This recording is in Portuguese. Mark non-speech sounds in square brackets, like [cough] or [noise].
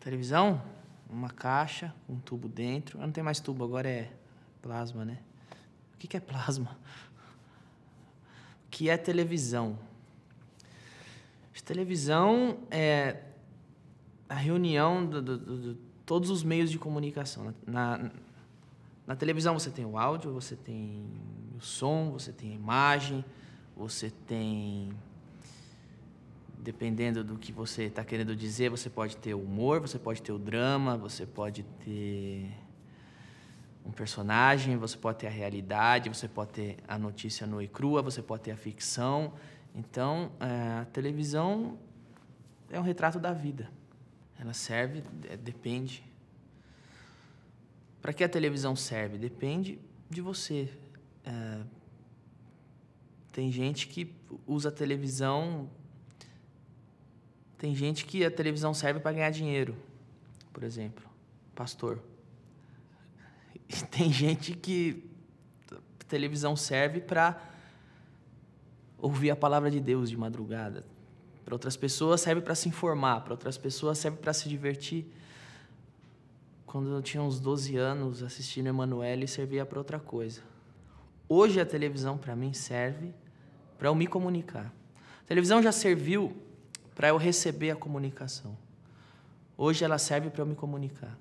televisão, uma caixa, um tubo dentro. Ah, não tem mais tubo, agora é plasma, né? O que, é plasma? O que é televisão? Televisão é a reunião de todos os meios de comunicação. Na, na, na televisão você tem o áudio, você tem o som, você tem a imagem, você tem dependendo do que você está querendo dizer, você pode ter o humor, você pode ter o drama, você pode ter um personagem, você pode ter a realidade, você pode ter a notícia nua e crua, você pode ter a ficção. Então, é, a televisão é um retrato da vida. Ela serve, é, depende. Para que a televisão serve? Depende de você. É, tem gente que usa a televisão tem gente que a televisão serve para ganhar dinheiro, por exemplo, pastor. E [laughs] tem gente que a televisão serve para ouvir a palavra de Deus de madrugada. Para outras pessoas serve para se informar, para outras pessoas serve para se divertir. Quando eu tinha uns 12 anos, assistindo Emanuele servia para outra coisa. Hoje a televisão para mim serve para eu me comunicar. A televisão já serviu para eu receber a comunicação. Hoje ela serve para eu me comunicar.